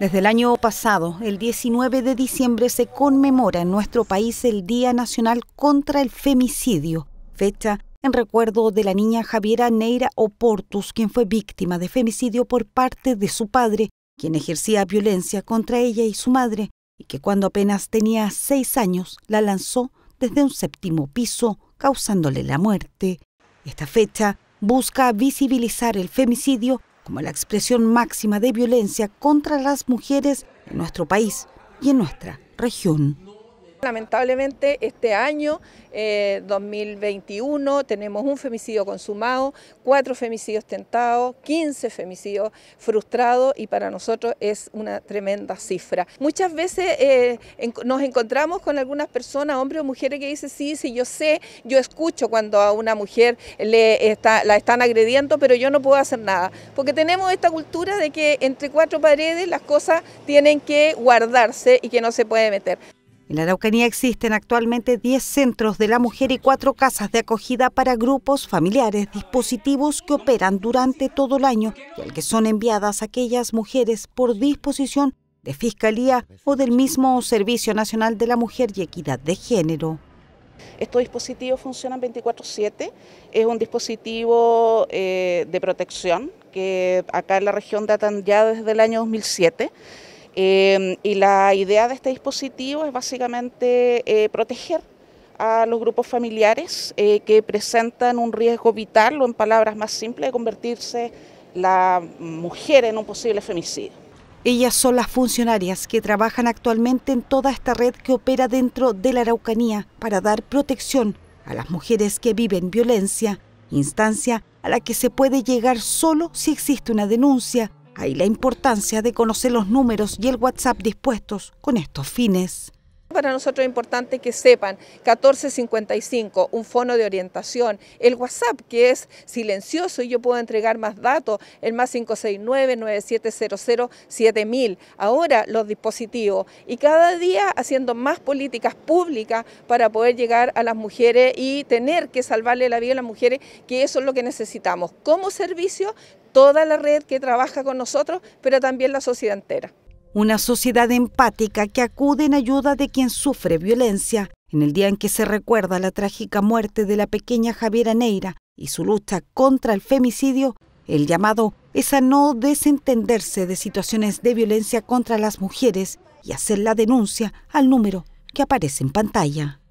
Desde el año pasado, el 19 de diciembre, se conmemora en nuestro país el Día Nacional contra el Femicidio, fecha en recuerdo de la niña Javiera Neira Oportus, quien fue víctima de femicidio por parte de su padre, quien ejercía violencia contra ella y su madre, y que cuando apenas tenía seis años la lanzó desde un séptimo piso, causándole la muerte. Esta fecha busca visibilizar el femicidio como la expresión máxima de violencia contra las mujeres en nuestro país y en nuestra región. Lamentablemente este año, 2021, eh, tenemos un femicidio consumado, cuatro femicidios tentados, 15 femicidios frustrados y para nosotros es una tremenda cifra. Muchas veces eh, nos encontramos con algunas personas, hombres o mujeres, que dicen, sí, sí, yo sé, yo escucho cuando a una mujer le la están agrediendo, pero yo no puedo hacer nada. Porque tenemos esta cultura de que entre cuatro paredes las cosas tienen que guardarse y que no se puede meter. En la Araucanía existen actualmente 10 centros de la mujer y 4 casas de acogida para grupos familiares, dispositivos que operan durante todo el año y al que son enviadas aquellas mujeres por disposición de Fiscalía o del mismo Servicio Nacional de la Mujer y Equidad de Género. Estos dispositivos funcionan 24/7, es un dispositivo eh, de protección que acá en la región datan ya desde el año 2007. Em, y la idea de este dispositivo es básicamente eh, proteger a los grupos familiares eh, que presentan un riesgo vital o en palabras más simples de convertirse la mujer en un posible femicidio. Ellas son las funcionarias que trabajan actualmente en toda esta red que opera dentro de la Araucanía para dar protección a las mujeres que viven violencia, instancia a la que se puede llegar solo si existe una denuncia hay la importancia de conocer los números y el WhatsApp dispuestos con estos fines. Para nosotros es importante que sepan 1455, un fono de orientación, el WhatsApp que es silencioso y yo puedo entregar más datos, el más 569-9700-7000. Ahora los dispositivos y cada día haciendo más políticas públicas para poder llegar a las mujeres y tener que salvarle la vida a las mujeres, que eso es lo que necesitamos como servicio, toda la red que trabaja con nosotros, pero también la sociedad entera una sociedad empática que acude en ayuda de quien sufre violencia en el día en que se recuerda la trágica muerte de la pequeña Javiera Neira y su lucha contra el femicidio, el llamado es a no desentenderse de situaciones de violencia contra las mujeres y hacer la denuncia al número que aparece en pantalla.